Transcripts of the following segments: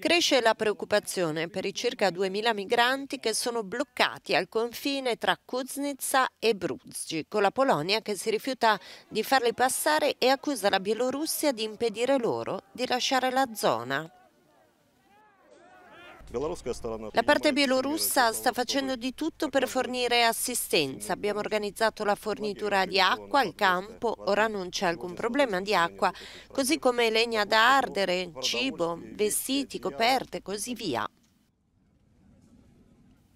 Cresce la preoccupazione per i circa 2.000 migranti che sono bloccati al confine tra Kuznica e Bruzgi, con la Polonia che si rifiuta di farli passare e accusa la Bielorussia di impedire loro di lasciare la zona. La parte bielorussa sta facendo di tutto per fornire assistenza. Abbiamo organizzato la fornitura di acqua al campo, ora non c'è alcun problema di acqua, così come legna da ardere, cibo, vestiti, coperte e così via.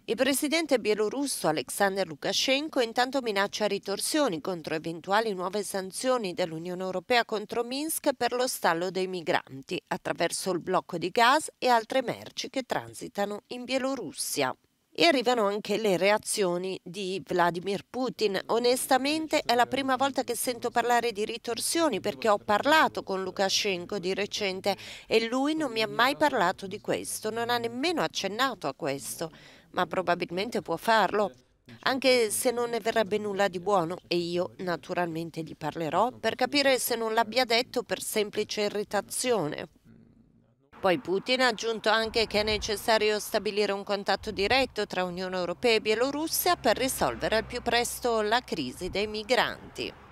Il presidente bielorusso Alexander Lukashenko intanto minaccia ritorsioni contro eventuali nuove sanzioni dell'Unione Europea contro Minsk per lo stallo dei migranti attraverso il blocco di gas e altre merci che transitano in Bielorussia e arrivano anche le reazioni di Vladimir Putin. Onestamente è la prima volta che sento parlare di ritorsioni perché ho parlato con Lukashenko di recente e lui non mi ha mai parlato di questo, non ha nemmeno accennato a questo, ma probabilmente può farlo. Anche se non ne verrebbe nulla di buono e io naturalmente gli parlerò per capire se non l'abbia detto per semplice irritazione. Poi Putin ha aggiunto anche che è necessario stabilire un contatto diretto tra Unione Europea e Bielorussia per risolvere al più presto la crisi dei migranti.